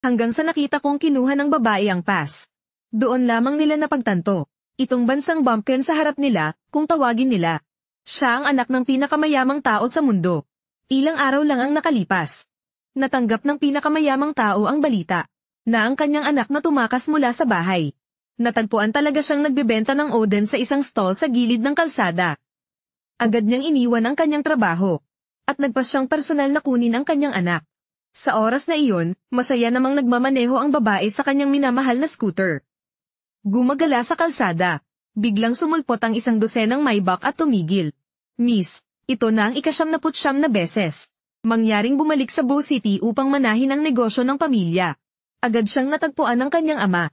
hanggang sa nakita kong kinuha ng babae ang pass. Doon lamang nila napagtanto. Itong bansang bumpkin sa harap nila, kung tawagin nila. Siya ang anak ng pinakamayamang tao sa mundo. Ilang araw lang ang nakalipas. Natanggap ng pinakamayamang tao ang balita na ang kanyang anak na tumakas mula sa bahay. Natagpuan talaga siyang nagbebenta ng Oden sa isang stall sa gilid ng kalsada. Agad niyang iniwan ang kanyang trabaho at nagpas siyang personal na kunin ang kanyang anak. Sa oras na iyon, masaya namang nagmamaneho ang babae sa kanyang minamahal na scooter. Gumagala sa kalsada. Biglang sumulpot ang isang dosenang Maybach at tumigil. Miss, ito na ang ikasyam na putsyam na beses. Mangyaring bumalik sa Bow City upang manahin ang negosyo ng pamilya. Agad siyang natagpuan ng kanyang ama.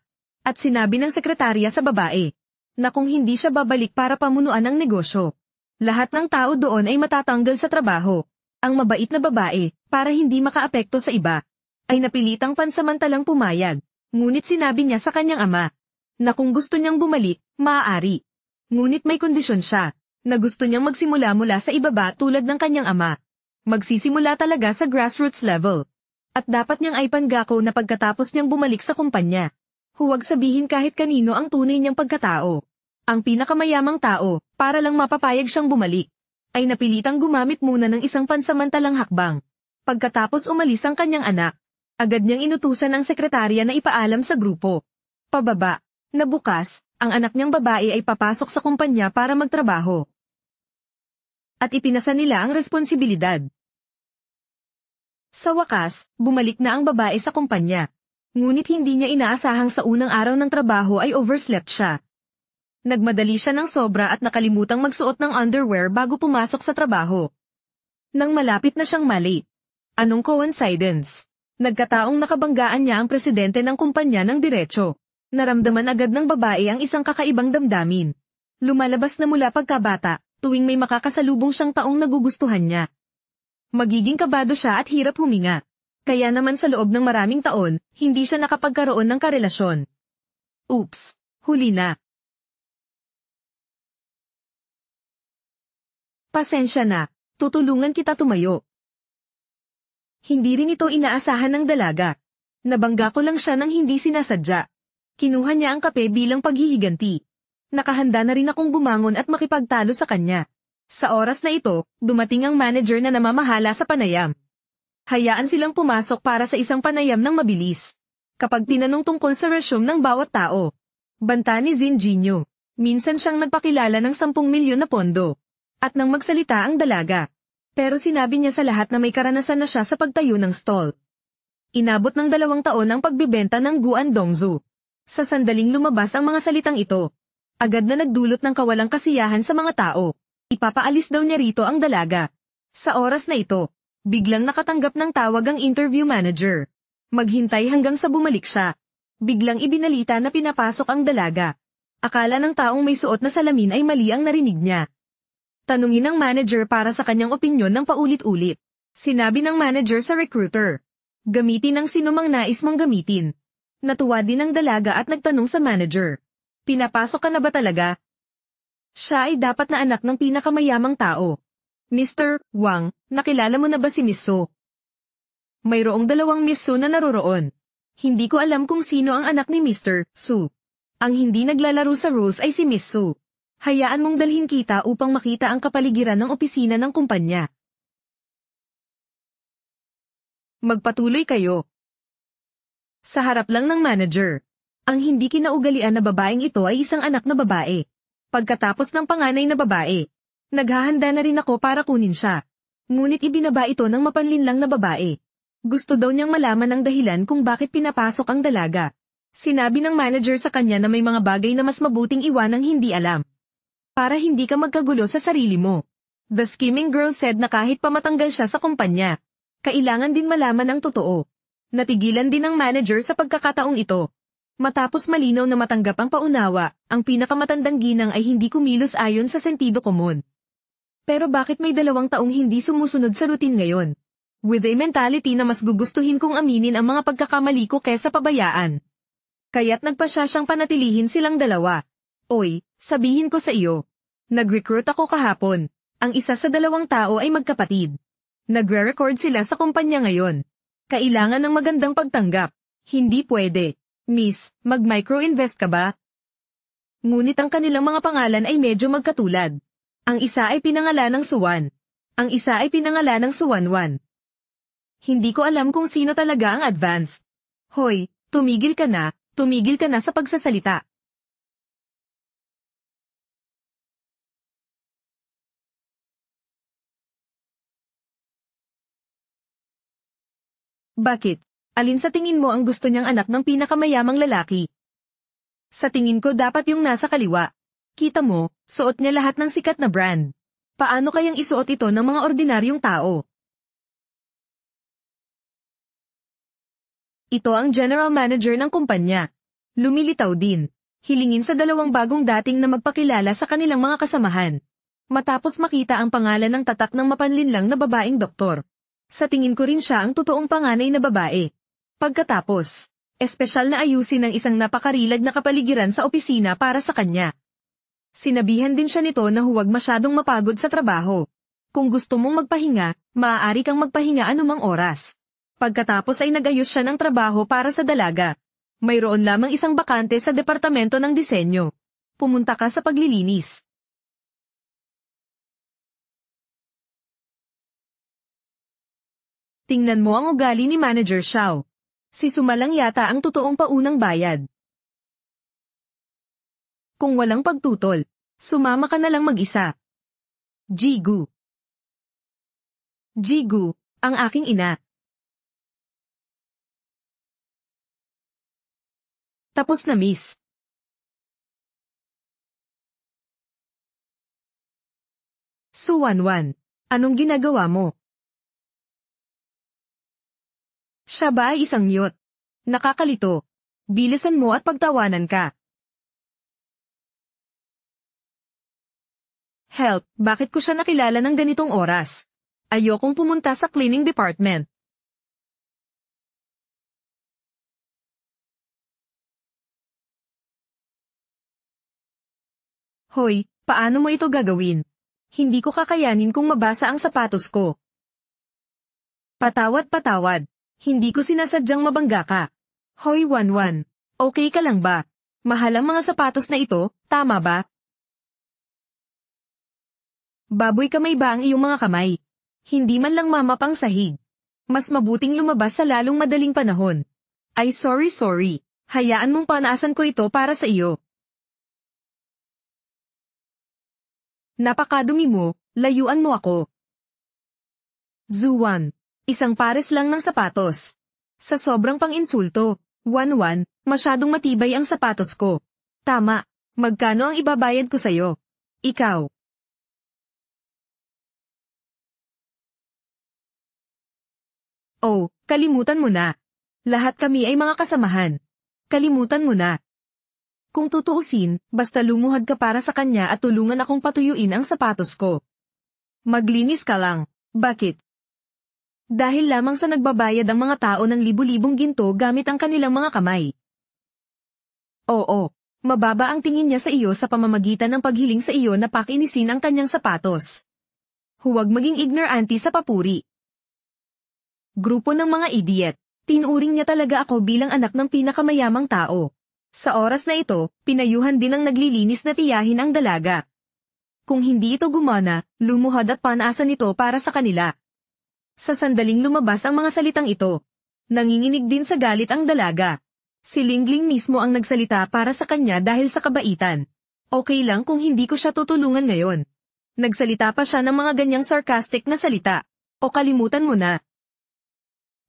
At sinabi ng sekretarya sa babae na kung hindi siya babalik para pamunuan ang negosyo, lahat ng tao doon ay matatanggal sa trabaho ang mabait na babae, para hindi makaapekto sa iba, ay napilitang pansamantalang pumayag, ngunit sinabi niya sa kanyang ama, na kung gusto niyang bumalik, maaari. Ngunit may kondisyon siya, na gusto niyang magsimula mula sa ibaba tulad ng kanyang ama. Magsisimula talaga sa grassroots level. At dapat niyang ay panggako na pagkatapos niyang bumalik sa kumpanya, huwag sabihin kahit kanino ang tunay niyang pagkatao. Ang pinakamayamang tao, para lang mapapayag siyang bumalik ay napilitang gumamit muna ng isang pansamantalang hakbang. Pagkatapos umalis ang kanyang anak, agad niyang inutusan ang sekretarya na ipaalam sa grupo. Pababa, na bukas, ang anak niyang babae ay papasok sa kumpanya para magtrabaho. At ipinasa nila ang responsibilidad. Sa wakas, bumalik na ang babae sa kumpanya. Ngunit hindi niya inaasahang sa unang araw ng trabaho ay overslept siya. Nagmadali siya ng sobra at nakalimutang magsuot ng underwear bago pumasok sa trabaho. Nang malapit na siyang malate. Anong coincidence? Nagkataong nakabanggaan niya ang presidente ng kumpanya ng diretsyo. Naramdaman agad ng babae ang isang kakaibang damdamin. Lumalabas na mula pagkabata, tuwing may makakasalubong siyang taong nagugustuhan niya. Magiging kabado siya at hirap huminga. Kaya naman sa loob ng maraming taon, hindi siya nakapagkaroon ng karelasyon. Oops, huli na. Pasensya na, tutulungan kita tumayo. Hindi rin ito inaasahan ng dalaga. Nabangga ko lang siya nang hindi sinasadya. Kinuha niya ang kape bilang paghihiganti. Nakahanda na rin akong bumangon at makipagtalo sa kanya. Sa oras na ito, dumating ang manager na namamahala sa panayam. Hayaan silang pumasok para sa isang panayam ng mabilis. Kapag tinanong tungkol sa resume ng bawat tao, banta ni Zinjinyo, minsan siyang nagpakilala ng 10 milyon na pondo. At nang magsalita ang dalaga. Pero sinabi niya sa lahat na may karanasan na siya sa pagtayo ng stall. Inabot ng dalawang taon ang pagbibenta ng Guan Dongzu. Sa sandaling lumabas ang mga salitang ito. Agad na nagdulot ng kawalang kasiyahan sa mga tao. Ipapaalis daw niya rito ang dalaga. Sa oras na ito, biglang nakatanggap ng tawag ang interview manager. Maghintay hanggang sa bumalik siya. Biglang ibinalita na pinapasok ang dalaga. Akala ng taong may suot na salamin ay mali ang narinig niya. Tanungin ng manager para sa kanyang opinyon ng paulit-ulit. Sinabi ng manager sa recruiter. Gamitin ang sinumang nais mong gamitin. Natuwa din ang dalaga at nagtanong sa manager. Pinapasok ka na ba talaga? Siya ay dapat na anak ng pinakamayamang tao. Mr. Wang, nakilala mo na ba si Miss So? Mayroong dalawang Miss So na naroroon. Hindi ko alam kung sino ang anak ni Mr. Su. Ang hindi naglalaro sa rules ay si Miss Su. Hayaan mong dalhin kita upang makita ang kapaligiran ng opisina ng kumpanya. Magpatuloy kayo. Sa harap lang ng manager, ang hindi kinaugalian na babaeng ito ay isang anak na babae. Pagkatapos ng panganay na babae, naghahanda na rin ako para kunin siya. Ngunit ibinaba ito ng mapanlinlang na babae. Gusto daw niyang malaman ang dahilan kung bakit pinapasok ang dalaga. Sinabi ng manager sa kanya na may mga bagay na mas mabuting iwanang hindi alam para hindi ka magkagulo sa sarili mo. The skimming girl said na kahit pamatanggal siya sa kumpanya, kailangan din malaman ang totoo. Natigilan din ang manager sa pagkakataong ito. Matapos malinaw na matanggap ang paunawa, ang pinakamatandang ginang ay hindi kumilos ayon sa sentido komon. Pero bakit may dalawang taong hindi sumusunod sa routine ngayon? With a mentality na mas gugustuhin kong aminin ang mga pagkakamali ko kesa pabayaan. Kaya't nagpa siya siyang panatilihin silang dalawa. Oy, Sabihin ko sa iyo. Nag-recruit ako kahapon. Ang isa sa dalawang tao ay magkapatid. Nagre-record sila sa kumpanya ngayon. Kailangan ng magandang pagtanggap. Hindi pwede. Miss, mag-micro-invest ka ba? Ngunit ang kanilang mga pangalan ay medyo magkatulad. Ang isa ay pinangalan ng Suwan. Ang isa ay pinangalan ng Suwanwan. Hindi ko alam kung sino talaga ang advanced. Hoy, tumigil ka na, tumigil ka na sa pagsasalita. Bakit? Alin sa tingin mo ang gusto niyang anak ng pinakamayamang lalaki? Sa tingin ko dapat yung nasa kaliwa. Kita mo, suot niya lahat ng sikat na brand. Paano kayang isuot ito ng mga ordinaryong tao? Ito ang general manager ng kumpanya. Lumilitaw din. Hilingin sa dalawang bagong dating na magpakilala sa kanilang mga kasamahan. Matapos makita ang pangalan ng tatak ng mapanlinlang na babaeng doktor, sa tingin ko rin siya ang totoong panganay na babae. Pagkatapos, espesyal na ayusin ng isang napakarilag na kapaligiran sa opisina para sa kanya. Sinabihan din siya nito na huwag masyadong mapagod sa trabaho. Kung gusto mong magpahinga, maaari kang magpahinga anumang oras. Pagkatapos ay nagayos siya ng trabaho para sa dalaga. Mayroon lamang isang bakante sa departamento ng disenyo. Pumunta ka sa paglilinis. Tingnan mo ang ugali ni Manager Xiao. Si Sumalang yata ang totoong paunang bayad. Kung walang pagtutol, sumama ka na lang mag-isa. Jigu. Jigu, ang aking ina. Tapos na miss. Suwanwan, anong ginagawa mo? Siya ba ay isang mute? Nakakalito. Bilisan mo at pagtawanan ka. Help, bakit ko siya nakilala ng ganitong oras? Ayokong pumunta sa cleaning department. Hoy, paano mo ito gagawin? Hindi ko kakayanin kung mabasa ang sapatos ko. Patawad patawad. Hindi ko sinasadyang mabangga ka. Hoy Wanwan, okay ka lang ba? Mahal ang mga sapatos na ito, tama ba? Baboy kamay ba ang iyong mga kamay? Hindi man lang mamapang sahig. Mas mabuting lumabas sa lalong madaling panahon. Ay sorry sorry, hayaan mong panaasan ko ito para sa iyo. Napakadumi mo, layuan mo ako. Zuwan, Isang pares lang ng sapatos. Sa sobrang panginsulto, Wan-wan, masyadong matibay ang sapatos ko. Tama, magkano ang ibabayad ko sa'yo? Ikaw. Oh, kalimutan mo na. Lahat kami ay mga kasamahan. Kalimutan mo na. Kung tutuusin, basta lumuhad ka para sa kanya at tulungan akong patuyuin ang sapatos ko. Maglinis ka lang. Bakit? dahil lamang sa nagbabayad ang mga tao ng libu-libong ginto gamit ang kanilang mga kamay. Oo, mababa ang tingin niya sa iyo sa pamamagitan ng paghiling sa iyo na pakinisin ang kanyang sapatos. Huwag maging ignorante sa papuri. Grupo ng mga idiot, tinuring niya talaga ako bilang anak ng pinakamayamang tao. Sa oras na ito, pinayuhan din ang naglilinis na tiyahin ang dalaga. Kung hindi ito gumana, lumuhad at panaasan ito para sa kanila. Sa sandaling lumabas ang mga salitang ito. Nanginginig din sa galit ang dalaga. Si Lingling mismo ang nagsalita para sa kanya dahil sa kabaitan. Okay lang kung hindi ko siya tutulungan ngayon. Nagsalita pa siya ng mga ganyang sarcastic na salita. O kalimutan mo na.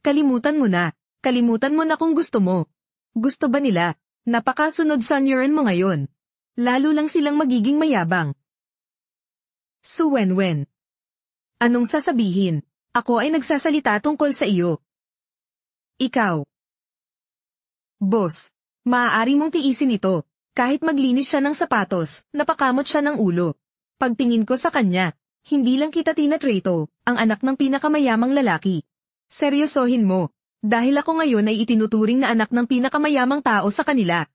Kalimutan mo na. Kalimutan mo na kung gusto mo. Gusto ba nila? Napakasunod sa urine mo ngayon. Lalo lang silang magiging mayabang. Su Wenwen. Anong sasabihin? Ako ay nagsasalita tungkol sa iyo. Ikaw. Boss, maaari mong tiisin ito. Kahit maglinis siya ng sapatos, napakamot siya ng ulo. Pagtingin ko sa kanya, hindi lang kita tinatrato, ang anak ng pinakamayamang lalaki. Seryosohin mo, dahil ako ngayon ay itinuturing na anak ng pinakamayamang tao sa kanila.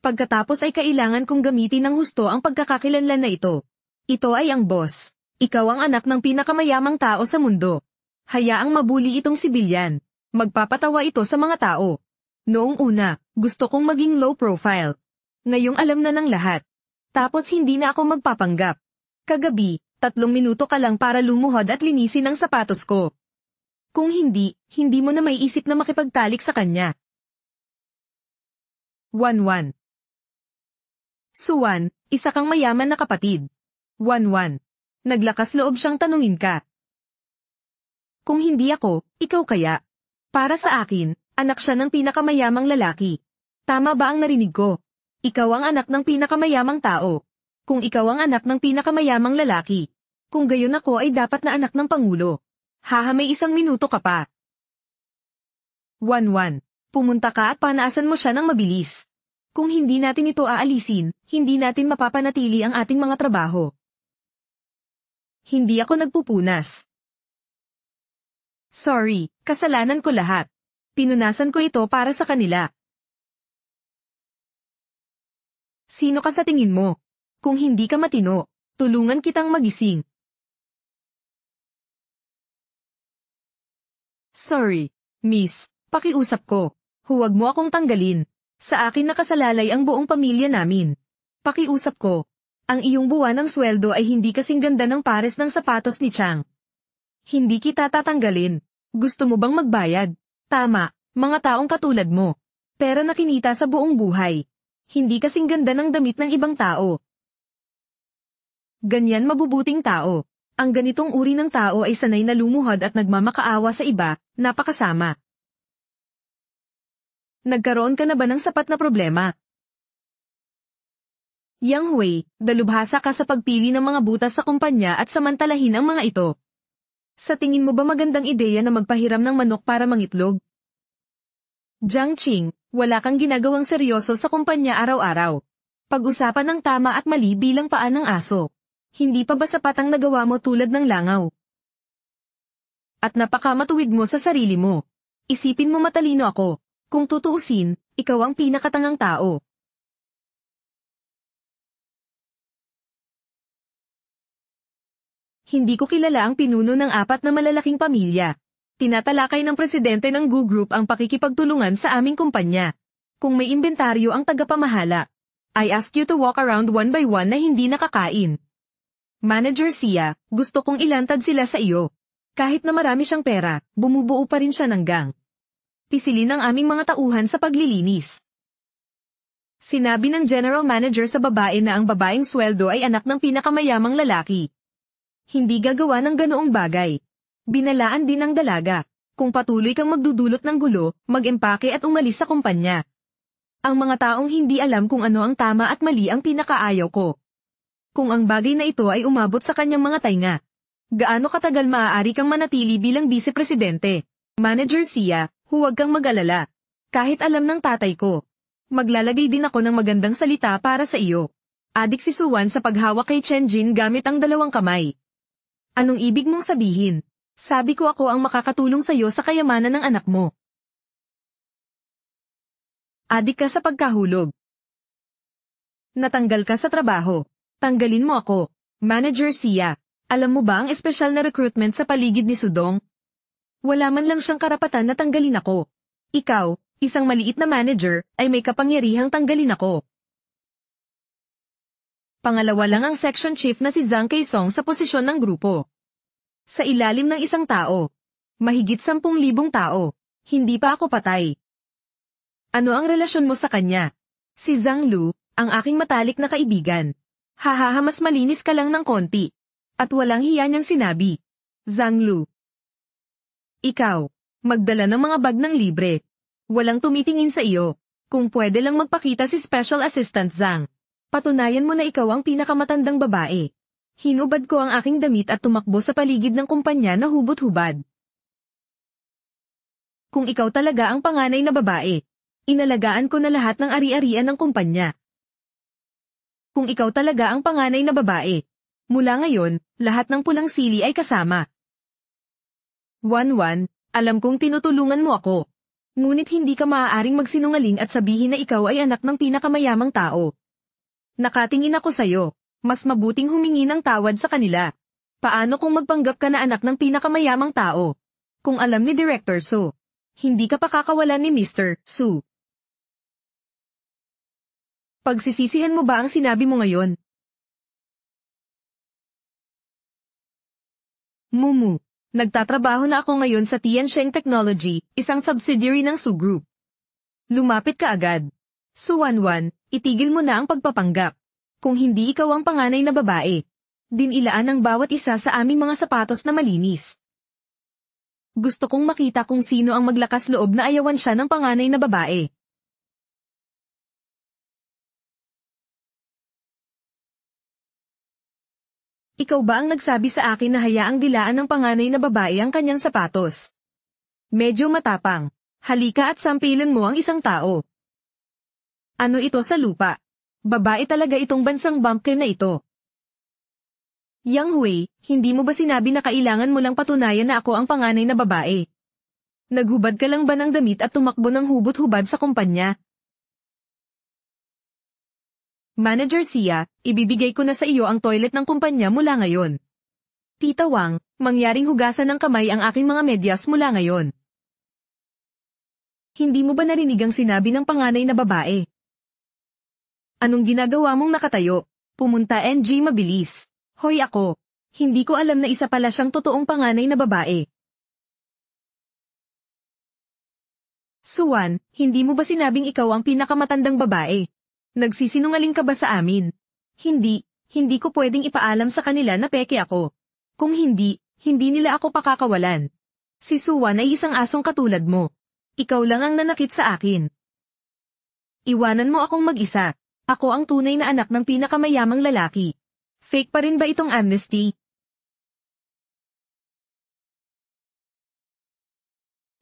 Pagkatapos ay kailangan kong gamitin ng husto ang pagkakakilanlan na ito. Ito ay ang boss. Ikaw ang anak ng pinakamayamang tao sa mundo. Hayaang mabuli itong si sibilyan. Magpapatawa ito sa mga tao. Noong una, gusto kong maging low profile. Ngayong alam na ng lahat. Tapos hindi na ako magpapanggap. Kagabi, tatlong minuto ka lang para lumuhod at linisin ang sapatos ko. Kung hindi, hindi mo na may isip na makipagtalik sa kanya. 1-1 Suwan, isa kang mayaman na kapatid. 1-1 Naglakas loob siyang tanungin ka. Kung hindi ako, ikaw kaya? Para sa akin, anak siya ng pinakamayamang lalaki. Tama ba ang narinig ko? Ikaw ang anak ng pinakamayamang tao. Kung ikaw ang anak ng pinakamayamang lalaki. Kung gayon ako ay dapat na anak ng Pangulo. Haha may isang minuto ka pa. 1-1. Pumunta ka at panaasan mo siya ng mabilis. Kung hindi natin ito aalisin, hindi natin mapapanatili ang ating mga trabaho. Hindi ako nagpupunas. Sorry, kasalanan ko lahat. Pinunasan ko ito para sa kanila. Sino ka sa tingin mo? Kung hindi ka matino, tulungan kitang magising. Sorry, miss, pakiusap ko. Huwag mo akong tanggalin. Sa akin nakasalalay ang buong pamilya namin. Pakiusap ko, ang iyong buwan ng sweldo ay hindi kasing ganda ng pares ng sapatos ni Chang. Hindi kita tatanggalin. Gusto mo bang magbayad? Tama, mga taong katulad mo. Pera na kinita sa buong buhay. Hindi kasing ganda ng damit ng ibang tao. Ganyan mabubuting tao. Ang ganitong uri ng tao ay sanay na lumuhod at nagmamakaawa sa iba, napakasama. Nagkaroon ka na ba ng sapat na problema? Yang Hui, dalubhasa ka sa pagpili ng mga butas sa kumpanya at samantalahin ang mga ito. Sa tingin mo ba magandang ideya na magpahiram ng manok para mangitlog? Jiang Qing, wala kang ginagawang seryoso sa kumpanya araw-araw. Pag-usapan ng tama at mali bilang paan ng aso. Hindi pa ba sapat ang nagawa mo tulad ng langaw? At napakamatuwid mo sa sarili mo. Isipin mo matalino ako. Kung tutuusin, ikaw ang pinakatangang tao. hindi ko kilala ang pinuno ng apat na malalaking pamilya. Tinatalakay ng presidente ng Gu Group ang pakikipagtulungan sa aming kumpanya. Kung may inventaryo ang tagapamahala, I ask you to walk around one by one na hindi nakakain. Manager Sia, gusto kong ilantad sila sa iyo. Kahit na marami siyang pera, bumubuo pa rin siya ng gang. Pisilin ang aming mga tauhan sa paglilinis. Sinabi ng general manager sa babae na ang babaeng sweldo ay anak ng pinakamayamang lalaki hindi gagawa ng ganoong bagay. Binalaan din ng dalaga. Kung patuloy kang magdudulot ng gulo, mag-empake at umalis sa kumpanya. Ang mga taong hindi alam kung ano ang tama at mali ang pinakaayaw ko. Kung ang bagay na ito ay umabot sa kanyang mga tainga. Gaano katagal maaari kang manatili bilang vice-presidente? Manager Sia, huwag kang mag-alala. Kahit alam ng tatay ko. Maglalagay din ako ng magandang salita para sa iyo. Adik si Suwan sa paghawak kay Chen Jin gamit ang dalawang kamay. Anong ibig mong sabihin? Sabi ko ako ang makakatulong sa iyo sa kayamanan ng anak mo. Adik ka sa pagkahulog. Natanggal ka sa trabaho. Tanggalin mo ako. Manager Sia, alam mo ba ang espesyal na recruitment sa paligid ni Sudong? Wala man lang siyang karapatan na tanggalin ako. Ikaw, isang maliit na manager, ay may kapangyarihang tanggalin ako. Pangalawa lang ang section chief na si Zhang Kaisong sa posisyon ng grupo. Sa ilalim ng isang tao. Mahigit 10,000 tao. Hindi pa ako patay. Ano ang relasyon mo sa kanya? Si Zhang Lu, ang aking matalik na kaibigan. Hahaha mas malinis ka lang ng konti. At walang hiya niyang sinabi. Zhang Lu. Ikaw, magdala ng mga bag ng libre. Walang tumitingin sa iyo. Kung pwede lang magpakita si Special Assistant Zhang. Patunayan mo na ikaw ang pinakamatandang babae. Hinubad ko ang aking damit at tumakbo sa paligid ng kumpanya na hubot-hubad. Kung ikaw talaga ang panganay na babae, inalagaan ko na lahat ng ari-arian ng kumpanya. Kung ikaw talaga ang panganay na babae, mula ngayon, lahat ng pulang sili ay kasama. Wanwan, alam kong tinutulungan mo ako. Ngunit hindi ka maaaring magsinungaling at sabihin na ikaw ay anak ng pinakamayamang tao. Nakatingin ako sa'yo. Mas mabuting humingi ng tawad sa kanila. Paano kung magpanggap ka na anak ng pinakamayamang tao? Kung alam ni Director Su, hindi ka pakakawalan ni Mr. Su. Pagsisisihan mo ba ang sinabi mo ngayon? Mumu, nagtatrabaho na ako ngayon sa Tiansheng Technology, isang subsidiary ng Su Group. Lumapit ka agad. Suwanwan, itigil mo na ang pagpapanggap. Kung hindi ikaw ang panganay na babae, dinilaan ang bawat isa sa aming mga sapatos na malinis. Gusto kong makita kung sino ang maglakas loob na ayawan siya ng panganay na babae. Ikaw ba ang nagsabi sa akin na hayaang dilaan ng panganay na babae ang kanyang sapatos? Medyo matapang. Halika at sampilan mo ang isang tao. Ano ito sa lupa? Babae talaga itong bansang bumpkin na ito. Yang Hui, hindi mo ba sinabi na kailangan mo lang patunayan na ako ang panganay na babae? Naghubad ka lang ba ng damit at tumakbo ng hubot-hubad sa kumpanya? Manager Sia, ibibigay ko na sa iyo ang toilet ng kumpanya mula ngayon. Tita Wang, mangyaring hugasan ng kamay ang aking mga medyas mula ngayon. Hindi mo ba narinig ang sinabi ng panganay na babae? Anong ginagawa mong nakatayo? Pumunta NG mabilis. Hoy ako. Hindi ko alam na isa pala siyang totoong panganay na babae. Suwan, hindi mo ba sinabing ikaw ang pinakamatandang babae? Nagsisinungaling ka ba sa amin? Hindi, hindi ko pwedeng ipaalam sa kanila na peke ako. Kung hindi, hindi nila ako pakakawalan. Si Suwan ay isang asong katulad mo. Ikaw lang ang nanakit sa akin. Iwanan mo akong mag-isa. Ako ang tunay na anak ng pinakamayamang lalaki. Fake pa rin ba itong amnesty?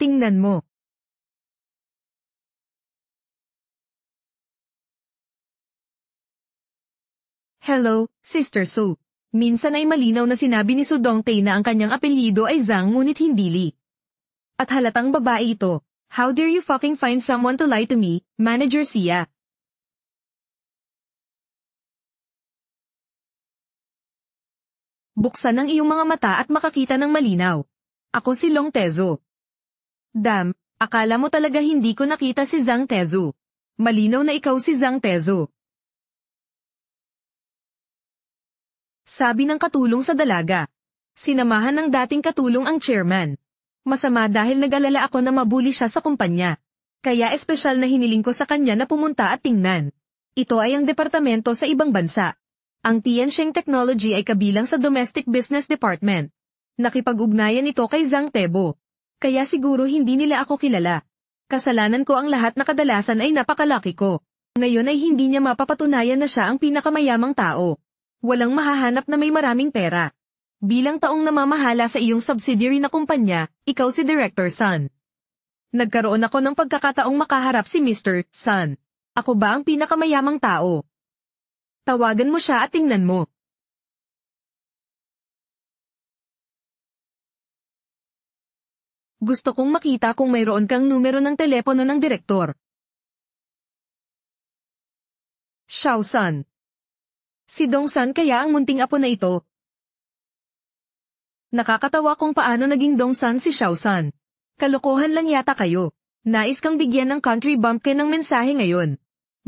Tingnan mo. Hello, Sister Sue. Minsan ay malinaw na sinabi ni Sudong Tae na ang kanyang apelyido ay Zhang ngunit hindi Li. At halatang babae ito. How dare you fucking find someone to lie to me, Manager Sia. Buksan ang iyong mga mata at makakita ng malinaw. Ako si Long Tezo. Dam, akala mo talaga hindi ko nakita si Zhang Tezo. Malinaw na ikaw si Zhang Tezo. Sabi ng katulong sa dalaga. Sinamahan ng dating katulong ang chairman. Masama dahil nag-alala ako na mabuli siya sa kumpanya. Kaya espesyal na hiniling ko sa kanya na pumunta at tingnan. Ito ay ang departamento sa ibang bansa. Ang Tiansheng Technology ay kabilang sa Domestic Business Department. Nakipag-ugnayan ito kay Zhang Tebo. Kaya siguro hindi nila ako kilala. Kasalanan ko ang lahat na kadalasan ay napakalaki ko. Ngayon ay hindi niya mapapatunayan na siya ang pinakamayamang tao. Walang mahahanap na may maraming pera. Bilang taong namamahala sa iyong subsidiary na kumpanya, ikaw si Director Sun. Nagkaroon ako ng pagkakataong makaharap si Mr. Sun. Ako ba ang pinakamayamang tao? Tawagan mo siya at tingnan mo. Gusto kong makita kung mayroon kang numero ng telepono ng direktor. Xiaosan. Si Dongsan kaya ang munting apo na ito. Nakakatawa kung paano naging Dongsan si Xiaosan. Kalokohan lang yata kayo. Nais kang bigyan ng country bumpkin ng mensahe ngayon.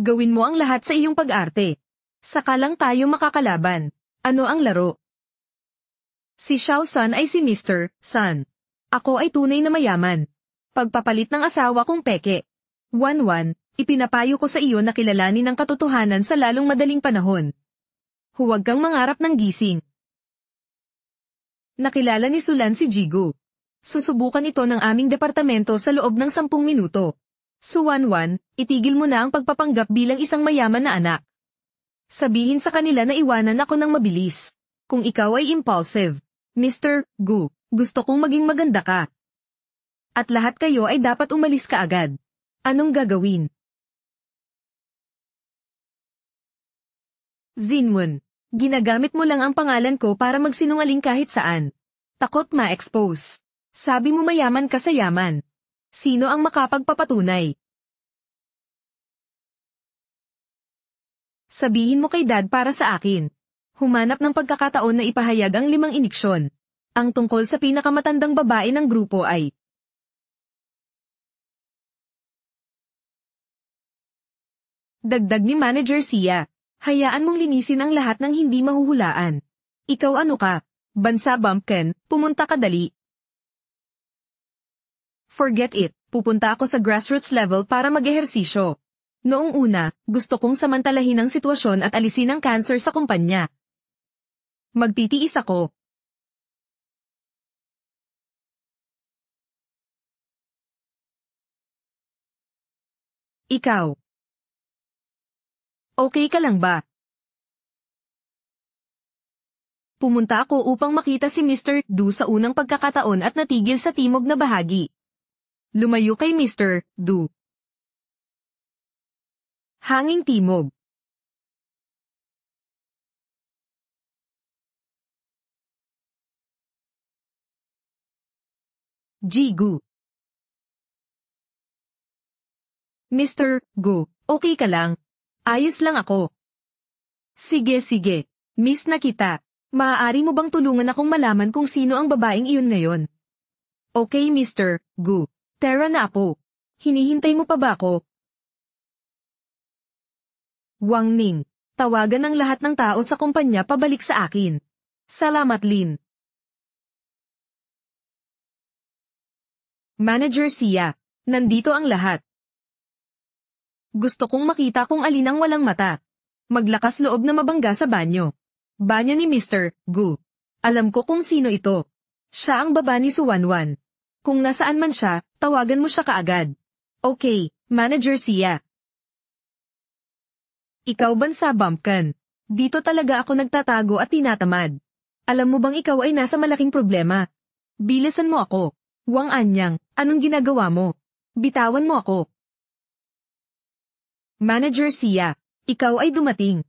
Gawin mo ang lahat sa iyong pag-arte. Saka lang tayo makakalaban. Ano ang laro? Si Xiao Sun ay si Mr. Sun. Ako ay tunay na mayaman. Pagpapalit ng asawa kong peke. One-one, ipinapayo ko sa iyo na kilalanin ang katotohanan sa lalong madaling panahon. Huwag kang mangarap ng gising. Nakilala ni Sulan si Jigo. Susubukan ito ng aming departamento sa loob ng sampung minuto. Suwanwan, itigil mo na ang pagpapanggap bilang isang mayaman na anak. Sabihin sa kanila na iwanan ako ng mabilis. Kung ikaw ay impulsive. Mr. Gu, gusto kong maging maganda ka. At lahat kayo ay dapat umalis ka agad. Anong gagawin? Zinwon, ginagamit mo lang ang pangalan ko para magsinungaling kahit saan. Takot ma-expose. Sabi mo mayaman ka sa yaman. Sino ang makapagpapatunay? Sabihin mo kay dad para sa akin. Humanap ng pagkakataon na ipahayag ang limang iniksyon. Ang tungkol sa pinakamatandang babae ng grupo ay Dagdag ni Manager Sia, hayaan mong linisin ang lahat ng hindi mahuhulaan. Ikaw ano ka? Bansa bumpkin, pumunta ka dali. Forget it, pupunta ako sa grassroots level para mag-ehersisyo. Noong una, gusto kong samantalahin ang sitwasyon at alisin ang cancer sa kumpanya. Magtitiis ako. Ikaw. Okay ka lang ba? Pumunta ako upang makita si Mr. Du sa unang pagkakataon at natigil sa timog na bahagi. Lumayo kay Mr. Du. Hanging Timog Jigu Mr. Gu, okay ka lang? Ayos lang ako. Sige sige, miss na kita. Maaari mo bang tulungan akong malaman kung sino ang babaeng iyon ngayon? Okay Mr. Gu, Tara na po. Hinihintay mo pa ba ako? Wang Ning, tawagan ang lahat ng tao sa kumpanya pabalik sa akin. Salamat Lin. Manager Sia, nandito ang lahat. Gusto kong makita kung alin ang walang mata. Maglakas loob na mabangga sa banyo. Banyo ni Mr. Gu. Alam ko kung sino ito. Siya ang baba ni Suwanwan. Kung nasaan man siya, tawagan mo siya kaagad. Okay, Manager Sia. Ikaw bansa bumpkin. Dito talaga ako nagtatago at tinatamad. Alam mo bang ikaw ay nasa malaking problema? Bilisan mo ako. Wang Anyang, anong ginagawa mo? Bitawan mo ako. Manager Sia, ikaw ay dumating.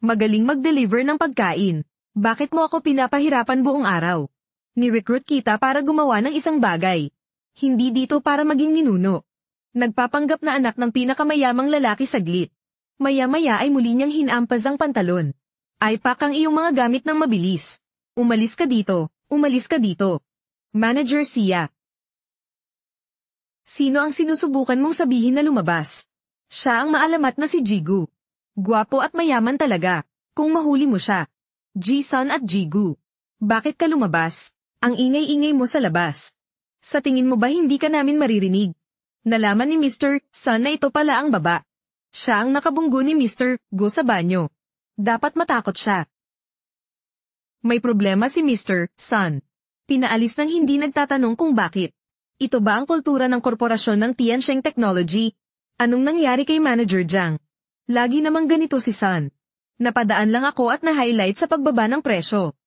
Magaling mag-deliver ng pagkain. Bakit mo ako pinapahirapan buong araw? Ni-recruit kita para gumawa ng isang bagay. Hindi dito para maging ninuno. Nagpapanggap na anak ng pinakamayamang lalaki saglit. Maya-maya ay muli niyang hinampas ang pantalon. Ay pakang iyong mga gamit ng mabilis. Umalis ka dito, umalis ka dito. Manager Sia. Sino ang sinusubukan mong sabihin na lumabas? Siya ang maalamat na si Jigu. Guwapo at mayaman talaga, kung mahuli mo siya. Jisun at Jigu. Bakit ka lumabas? Ang ingay-ingay mo sa labas. Sa tingin mo ba hindi ka namin maririnig? Nalaman ni Mr. Sun na ito pala ang baba. Siya ang nakabunggo ni Mr. Go sa banyo. Dapat matakot siya. May problema si Mr. Sun. Pinaalis nang hindi nagtatanong kung bakit. Ito ba ang kultura ng korporasyon ng Tiansheng Technology? Anong nangyari kay Manager Jiang? Lagi namang ganito si Sun. Napadaan lang ako at na-highlight sa pagbaba ng presyo.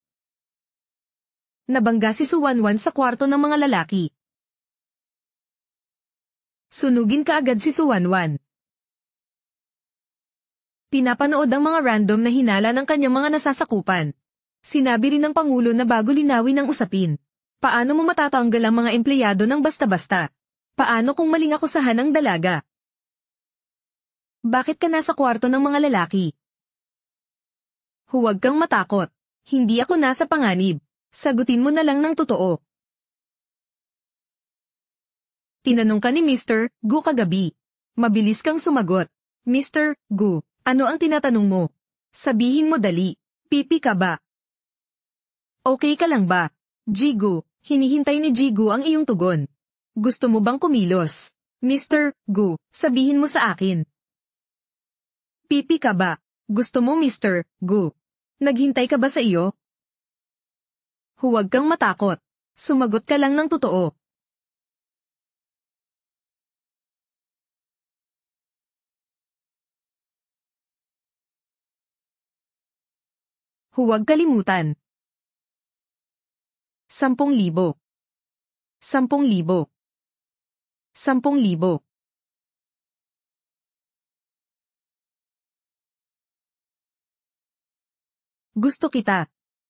Nabangga si Suwanwan sa kwarto ng mga lalaki. Sunugin ka agad si Suwanwan. Pinapanood ang mga random na hinala ng kanyang mga nasasakupan. Sinabi rin ng Pangulo na bago linawin ang usapin. Paano mo matatanggal ang mga empleyado ng basta-basta? Paano kung maling akusahan ang dalaga? Bakit ka nasa kwarto ng mga lalaki? Huwag kang matakot. Hindi ako nasa panganib. Sagutin mo na lang ng totoo. Tinanong ka ni Mr. Gu kagabi. Mabilis kang sumagot. Mr. Gu, ano ang tinatanong mo? Sabihin mo dali. Pipi ka ba? Okay ka lang ba? Jigu, hinihintay ni Jigu ang iyong tugon. Gusto mo bang kumilos? Mr. Gu, sabihin mo sa akin. Pipi ka ba? Gusto mo Mr. Gu? Naghintay ka ba sa iyo? Huwag kang matakot. Sumagot ka lang ng totoo. Huwag kalimutan. 10,000 10,000 10,000 Gusto kita.